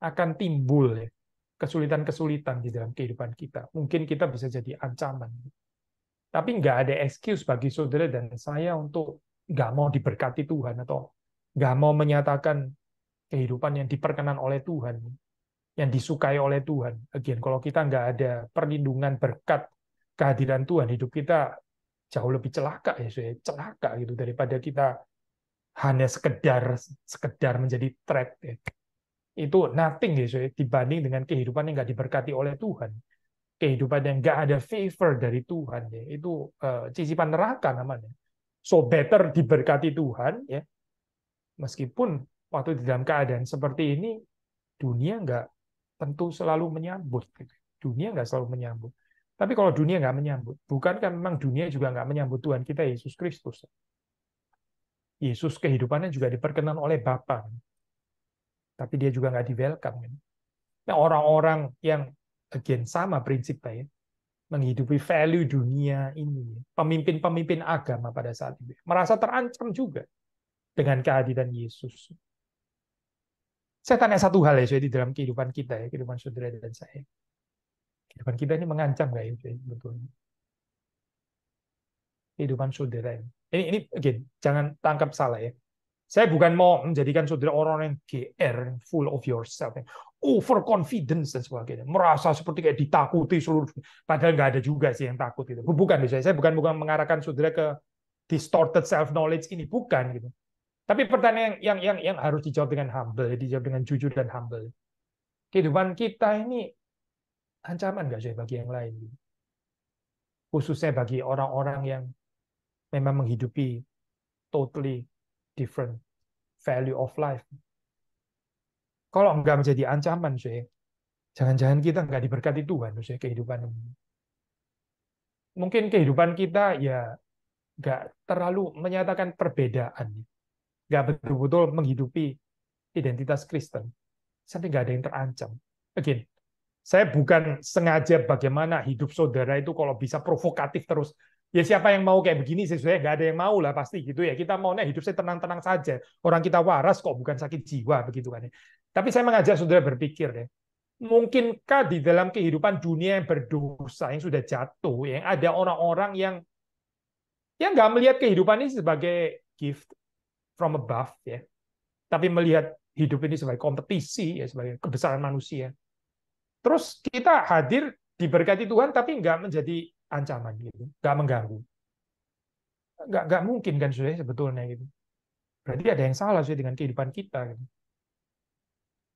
akan timbul ya, kesulitan-kesulitan di dalam kehidupan kita. Mungkin kita bisa jadi ancaman. Tapi nggak ada excuse bagi saudara dan saya untuk nggak mau diberkati Tuhan atau nggak mau menyatakan kehidupan yang diperkenan oleh Tuhan, yang disukai oleh Tuhan. Again, kalau kita nggak ada perlindungan berkat kehadiran Tuhan, hidup kita jauh lebih celaka ya, saya celaka gitu daripada kita hanya sekedar sekedar menjadi trap ya itu nothing gitu ya, dibanding dengan kehidupan yang nggak diberkati oleh Tuhan. Kehidupan yang nggak ada favor dari Tuhan ya, itu uh, cicipan neraka namanya. So better diberkati Tuhan ya, meskipun waktu di dalam keadaan seperti ini dunia nggak tentu selalu menyambut. Gitu. Dunia nggak selalu menyambut. Tapi kalau dunia nggak menyambut, bukan kan memang dunia juga nggak menyambut Tuhan kita Yesus Kristus? Yesus kehidupannya juga diperkenan oleh Bapa tapi dia juga nggak di welcome. Kan. Nah orang-orang yang again sama prinsipnya ya, menghidupi value dunia ini, pemimpin-pemimpin agama pada saat itu merasa terancam juga dengan kehadiran Yesus. Saya tanya satu hal ya, jadi dalam kehidupan kita ya, kehidupan saudara dan saya. Kehidupan kita ini mengancam nggak ya, sebetulnya? Kehidupan saudara ini. Ini, ini again, jangan tangkap salah ya. Saya bukan mau menjadikan saudara orang yang GR, full of yourself, overconfidence dan sebagainya, merasa seperti kayak ditakuti seluruh padahal nggak ada juga sih yang takut itu. Bukan saya, saya bukan bukan mengarahkan saudara ke distorted self knowledge ini bukan gitu. Tapi pertanyaan yang yang yang, yang harus dijawab dengan humble, dijawab dengan jujur dan humble. Kehidupan kita ini ancaman nggak sih bagi yang lain? Gitu. Khususnya bagi orang-orang yang memang menghidupi totally different value of life. Kalau enggak menjadi ancaman, jangan-jangan kita enggak diberkati Tuhan, kehidupan Mungkin kehidupan kita ya enggak terlalu menyatakan perbedaan. Enggak betul-betul menghidupi identitas Kristen. Sampai enggak ada yang terancam. Again, saya bukan sengaja bagaimana hidup saudara itu kalau bisa provokatif terus Ya siapa yang mau kayak begini sih sebenarnya nggak ada yang mau lah pasti gitu ya. Kita maunya hidup saya tenang-tenang saja. Orang kita waras kok bukan sakit jiwa begitu kan ya. Tapi saya mengajak saudara berpikir deh. Ya, mungkinkah di dalam kehidupan dunia yang berdosa yang sudah jatuh, yang ada orang-orang yang yang nggak melihat kehidupan ini sebagai gift from above ya, tapi melihat hidup ini sebagai kompetisi ya sebagai kebesaran manusia. Terus kita hadir diberkati Tuhan tapi nggak menjadi ancaman gitu, nggak mengganggu. Nggak, nggak mungkin kan sudah sebetulnya gitu. Berarti ada yang salah sih dengan kehidupan kita. Gitu.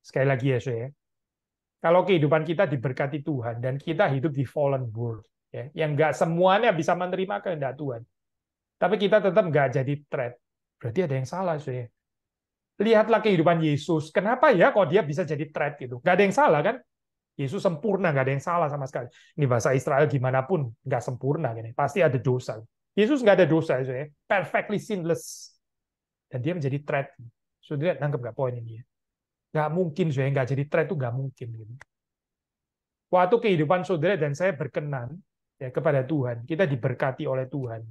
Sekali lagi ya saya, kalau kehidupan kita diberkati Tuhan dan kita hidup di fallen world, ya, yang nggak semuanya bisa menerima kehendak Tuhan, tapi kita tetap nggak jadi threat, berarti ada yang salah sih. Ya. Lihatlah kehidupan Yesus, kenapa ya kok dia bisa jadi threat gitu? Gak ada yang salah kan? Yesus sempurna, nggak ada yang salah sama sekali. Ini bahasa Israel gimana pun nggak sempurna, gini. pasti ada dosa. Yesus nggak ada dosa, Yesus, ya. perfectly sinless. Dan dia menjadi threat. Sudah nangkep nggak poin ini? Ya? Nggak mungkin, saya nggak jadi threat itu nggak mungkin. Gini. Gitu. Waktu kehidupan saudara dan saya berkenan ya kepada Tuhan, kita diberkati oleh Tuhan.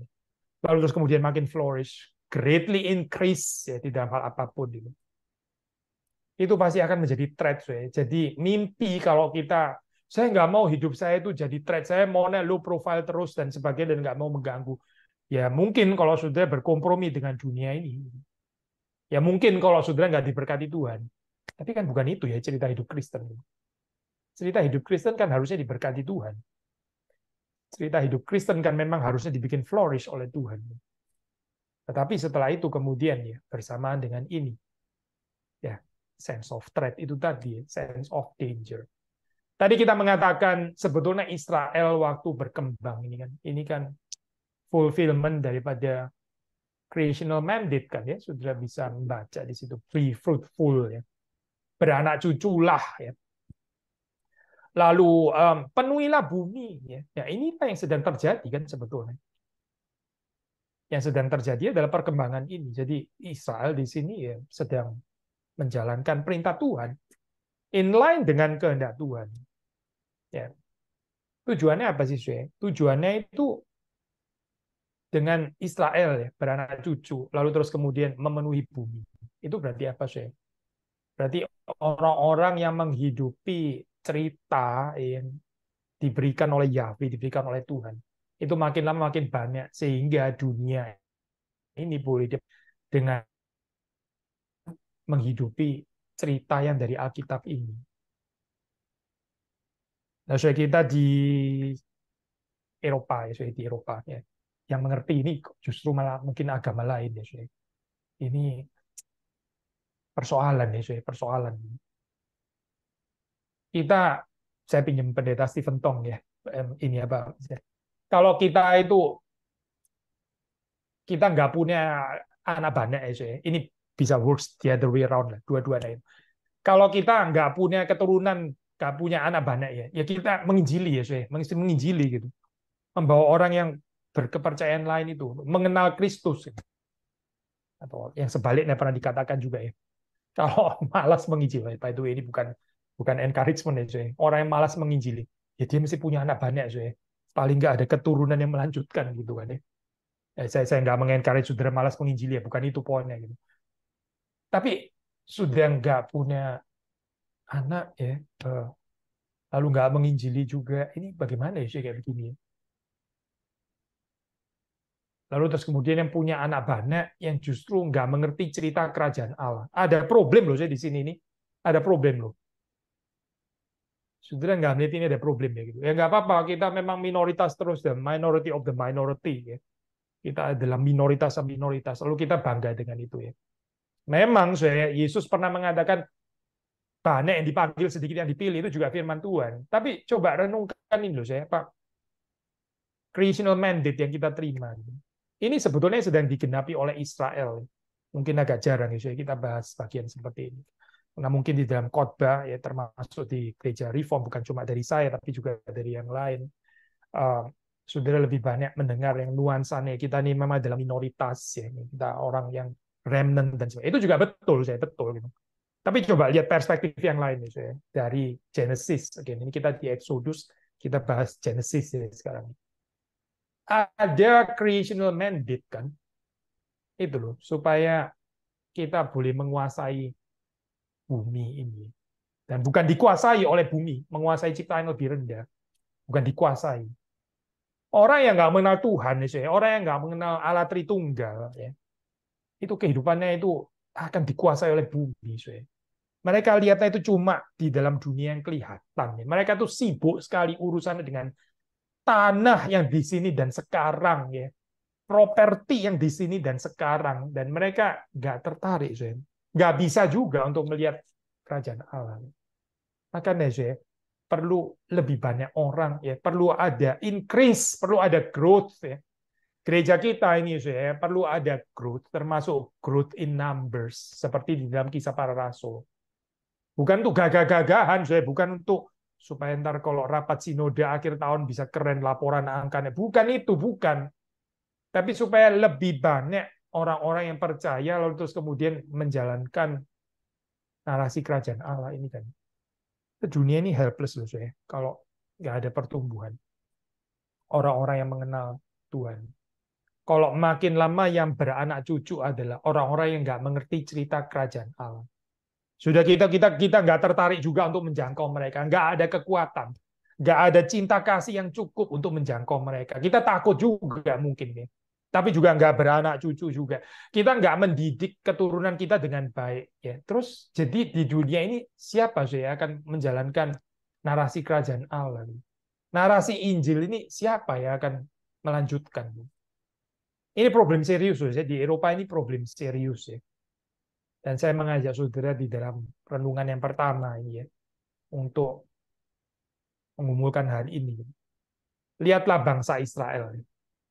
Lalu terus kemudian makin flourish, greatly increase ya di dalam hal apapun. Gitu itu pasti akan menjadi threat. Jadi mimpi kalau kita, saya nggak mau hidup saya itu jadi threat, saya mau low profile terus dan sebagainya dan nggak mau mengganggu. Ya mungkin kalau saudara berkompromi dengan dunia ini, ya mungkin kalau saudara nggak diberkati Tuhan. Tapi kan bukan itu ya cerita hidup Kristen. Cerita hidup Kristen kan harusnya diberkati Tuhan. Cerita hidup Kristen kan memang harusnya dibikin flourish oleh Tuhan. Tetapi setelah itu kemudian ya bersamaan dengan ini, sense of threat itu tadi, sense of danger. Tadi kita mengatakan sebetulnya Israel waktu berkembang ini kan, ini kan fulfillment daripada creational mandate kan ya, sudah bisa membaca di situ be fruitful ya. Beranak cuculah ya. Lalu um, penuhilah bumi ya. ini nah, inilah yang sedang terjadi kan sebetulnya. Yang sedang terjadi adalah perkembangan ini. Jadi Israel di sini ya sedang menjalankan perintah Tuhan inline dengan kehendak Tuhan. Ya. Tujuannya apa sih, Sue? Tujuannya itu dengan Israel ya, beranak cucu, lalu terus kemudian memenuhi bumi. Itu berarti apa, Sue? Berarti orang-orang yang menghidupi cerita yang diberikan oleh Yahweh, diberikan oleh Tuhan, itu makin lama makin banyak sehingga dunia ini boleh dengan menghidupi cerita yang dari Alkitab ini. Nah, saya kita di Eropa, ya, di Eropa, ya, yang mengerti ini justru malah mungkin agama lain, ya, saya. Ini persoalan, ya, saya, persoalan. Kita, saya pinjam pendeta Stephen Tong, ya, ini apa, ya. kalau kita itu kita nggak punya anak banyak ya, ini bisa works the other way around lah dua-duanya. Kalau kita nggak punya keturunan, nggak punya anak banyak ya, ya kita menginjili ya, saya menginjili gitu, membawa orang yang berkepercayaan lain itu mengenal Kristus atau yang sebaliknya pernah dikatakan juga ya. [LAUGHS] Kalau malas menginjili, by the way ini bukan bukan encouragement ya, saya. orang yang malas menginjili, ya dia mesti punya anak banyak saya. Paling nggak ada keturunan yang melanjutkan gitu kan ya. ya saya saya nggak mengencourage saudara malas menginjili ya, bukan itu poinnya gitu tapi sudah nggak punya anak ya, eh, lalu nggak menginjili juga, ini bagaimana ya kayak begini? Ya? Lalu terus kemudian yang punya anak banyak yang justru nggak mengerti cerita kerajaan Allah. Ada problem loh saya di sini ini. Ada problem loh. sudah nggak melihat ini ada problem ya gitu. Ya nggak apa-apa kita memang minoritas terus dan minority of the minority ya. Kita adalah minoritas minoritas. Lalu kita bangga dengan itu ya. Memang saya Yesus pernah mengatakan banyak yang dipanggil sedikit yang dipilih itu juga firman Tuhan. Tapi coba renungkan ini loh saya Pak. Creational mandate yang kita terima. Ini sebetulnya sedang digenapi oleh Israel. Mungkin agak jarang ya kita bahas bagian seperti ini. Nah mungkin di dalam khotbah ya termasuk di gereja reform bukan cuma dari saya tapi juga dari yang lain. Uh, saudara lebih banyak mendengar yang nuansanya kita ini memang dalam minoritas ya kita orang yang remnant dan sebagainya. Itu juga betul saya betul gitu. Tapi coba lihat perspektif yang lain gitu ya. Dari Genesis, oke ini kita di Exodus, kita bahas Genesis ya sekarang. Ada creational mandate kan? Itu loh, supaya kita boleh menguasai bumi ini. Dan bukan dikuasai oleh bumi, menguasai ciptaan lebih rendah. Bukan dikuasai. Orang yang nggak mengenal Tuhan, ya, orang yang nggak mengenal Allah Tritunggal, ya, itu kehidupannya itu akan dikuasai oleh bumi. Mereka lihatnya itu cuma di dalam dunia yang kelihatan. Mereka tuh sibuk sekali urusannya dengan tanah yang di sini dan sekarang ya. Properti yang di sini dan sekarang dan mereka nggak tertarik, Nggak bisa juga untuk melihat kerajaan Allah. Maka saya perlu lebih banyak orang ya, perlu ada increase, perlu ada growth ya. Gereja kita ini ya perlu ada growth, termasuk growth in numbers, seperti di dalam kisah para rasul. Bukan untuk gagah-gagahan, saya bukan untuk supaya ntar kalau rapat sinode akhir tahun bisa keren laporan angkanya. Bukan itu, bukan. Tapi supaya lebih banyak orang-orang yang percaya lalu terus kemudian menjalankan narasi kerajaan Allah ini kan. Dunia ini helpless loh saya kalau nggak ada pertumbuhan. Orang-orang yang mengenal Tuhan. Kalau makin lama yang beranak cucu adalah orang-orang yang nggak mengerti cerita kerajaan Allah. Sudah kita kita kita nggak tertarik juga untuk menjangkau mereka, nggak ada kekuatan, nggak ada cinta kasih yang cukup untuk menjangkau mereka. Kita takut juga mungkin ya tapi juga nggak beranak cucu juga. Kita nggak mendidik keturunan kita dengan baik. Ya. Terus jadi di dunia ini siapa sih yang akan menjalankan narasi kerajaan Allah? Narasi Injil ini siapa yang akan melanjutkan? Ini problem serius, ya. di Eropa ini problem serius ya. Dan saya mengajak saudara di dalam renungan yang pertama ini ya, untuk mengumumkan hal ini. Lihatlah bangsa Israel.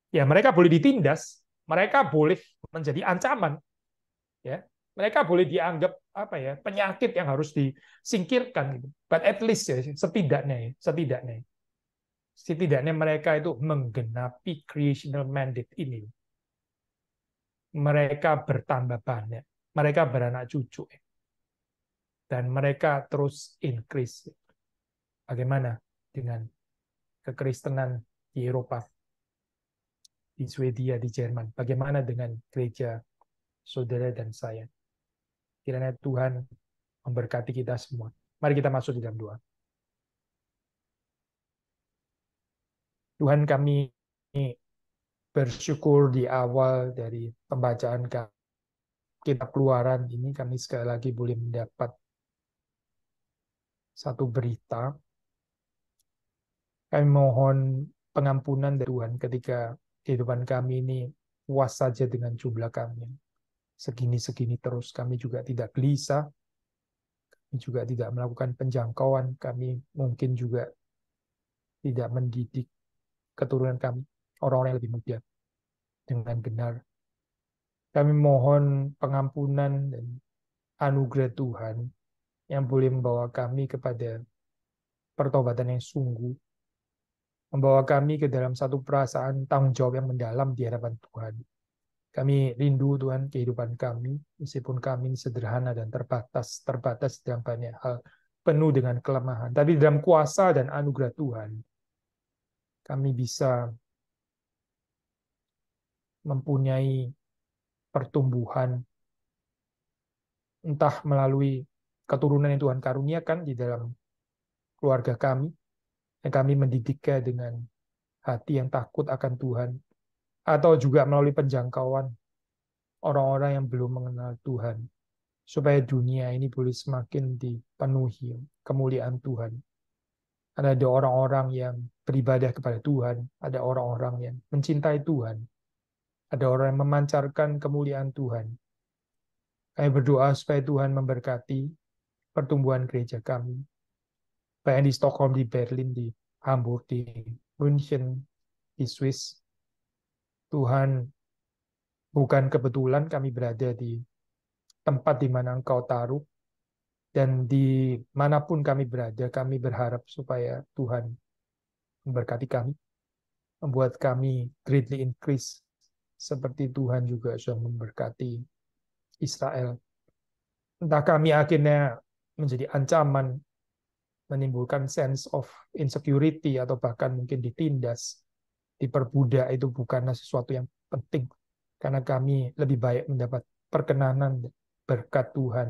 Ya, mereka boleh ditindas, mereka boleh menjadi ancaman. Ya, mereka boleh dianggap apa ya, penyakit yang harus disingkirkan gitu. But at least ya, setidaknya ya, setidaknya setidaknya mereka itu menggenapi creational mandate ini mereka bertambah banyak, mereka beranak cucu, dan mereka terus increase. Bagaimana dengan kekristenan di Eropa, di Swedia, di Jerman? Bagaimana dengan gereja saudara dan saya? Kiranya Tuhan memberkati kita semua. Mari kita masuk di dalam doa. Tuhan kami bersyukur di awal dari pembacaan kitab keluaran ini kami sekali lagi boleh mendapat satu berita. Kami mohon pengampunan dari Tuhan ketika kehidupan kami ini puas saja dengan jumlah kami. Segini-segini terus kami juga tidak gelisah. Kami juga tidak melakukan penjangkauan. Kami mungkin juga tidak mendidik keturunan kami orang-orang yang lebih muda dengan benar. Kami mohon pengampunan dan anugerah Tuhan yang boleh membawa kami kepada pertobatan yang sungguh, membawa kami ke dalam satu perasaan tanggung jawab yang mendalam di hadapan Tuhan. Kami rindu Tuhan kehidupan kami, meskipun kami sederhana dan terbatas, terbatas dalam banyak hal, penuh dengan kelemahan. Tapi dalam kuasa dan anugerah Tuhan, kami bisa mempunyai pertumbuhan entah melalui keturunan yang Tuhan karuniakan di dalam keluarga kami, yang kami mendidiknya dengan hati yang takut akan Tuhan, atau juga melalui penjangkauan orang-orang yang belum mengenal Tuhan, supaya dunia ini boleh semakin dipenuhi kemuliaan Tuhan. ada orang-orang yang beribadah kepada Tuhan, ada orang-orang yang mencintai Tuhan, ada orang yang memancarkan kemuliaan Tuhan. Kami berdoa supaya Tuhan memberkati pertumbuhan gereja kami. Baik di Stockholm, di Berlin, di Hamburg, di München, di Swiss. Tuhan, bukan kebetulan kami berada di tempat di mana Engkau taruh, dan di manapun kami berada, kami berharap supaya Tuhan memberkati kami, membuat kami greatly increase seperti Tuhan juga sudah memberkati Israel. Entah kami akhirnya menjadi ancaman, menimbulkan sense of insecurity atau bahkan mungkin ditindas, diperbudak itu bukanlah sesuatu yang penting karena kami lebih baik mendapat perkenanan berkat Tuhan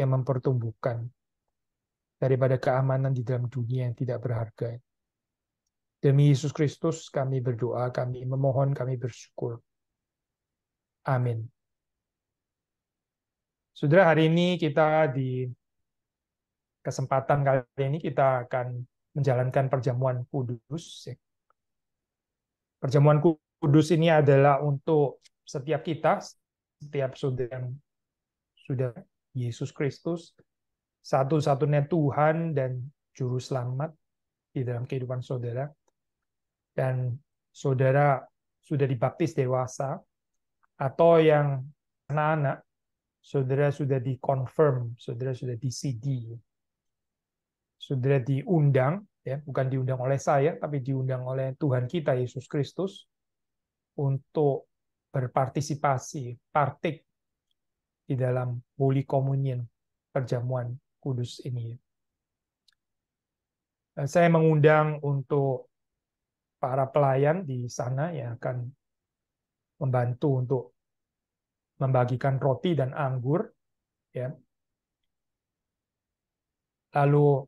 yang mempertumbuhkan daripada keamanan di dalam dunia yang tidak berharga. Demi Yesus Kristus kami berdoa, kami memohon, kami bersyukur. Amin. Saudara, hari ini kita di kesempatan kali ini kita akan menjalankan perjamuan kudus. Ya. Perjamuan kudus ini adalah untuk setiap kita, setiap saudara yang sudah Yesus Kristus, satu-satunya Tuhan dan Juru Selamat di dalam kehidupan saudara dan saudara sudah dibaptis dewasa, atau yang anak-anak, saudara sudah dikonfirm, saudara sudah di CD, saudara diundang, ya bukan diundang oleh saya, tapi diundang oleh Tuhan kita Yesus Kristus untuk berpartisipasi, partik di dalam Holy Communion, perjamuan kudus ini. Eh, saya mengundang untuk para pelayan di sana yang akan membantu untuk membagikan roti dan anggur ya lalu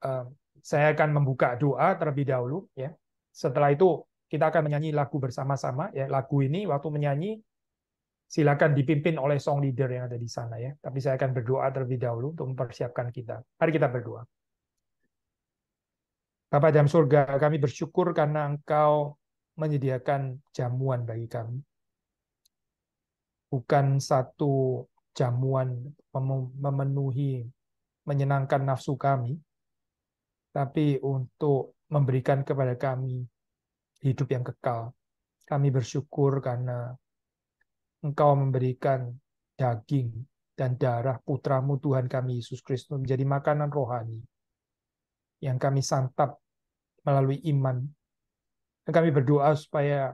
eh, saya akan membuka doa terlebih dahulu ya setelah itu kita akan menyanyi lagu bersama-sama ya lagu ini waktu menyanyi silakan dipimpin oleh song leader yang ada di sana ya tapi saya akan berdoa terlebih dahulu untuk mempersiapkan kita mari kita berdoa Bapak dalam surga, kami bersyukur karena Engkau menyediakan jamuan bagi kami. Bukan satu jamuan memenuhi, menyenangkan nafsu kami, tapi untuk memberikan kepada kami hidup yang kekal. Kami bersyukur karena Engkau memberikan daging dan darah putramu Tuhan kami Yesus Kristus menjadi makanan rohani yang kami santap melalui iman. Dan kami berdoa supaya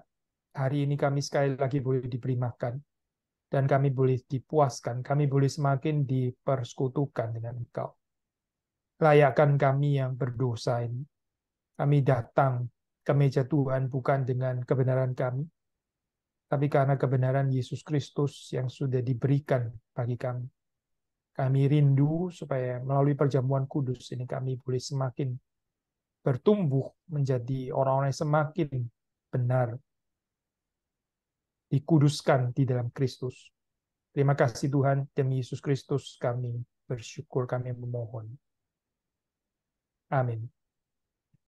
hari ini kami sekali lagi boleh diberi makan dan kami boleh dipuaskan, kami boleh semakin dipersekutukan dengan Engkau. Layakkan kami yang berdosa ini. Kami datang ke meja Tuhan bukan dengan kebenaran kami, tapi karena kebenaran Yesus Kristus yang sudah diberikan bagi kami. Kami rindu supaya melalui perjamuan kudus ini kami boleh semakin bertumbuh menjadi orang-orang yang semakin benar. Dikuduskan di dalam Kristus. Terima kasih Tuhan, demi Yesus Kristus kami bersyukur, kami memohon. Amin.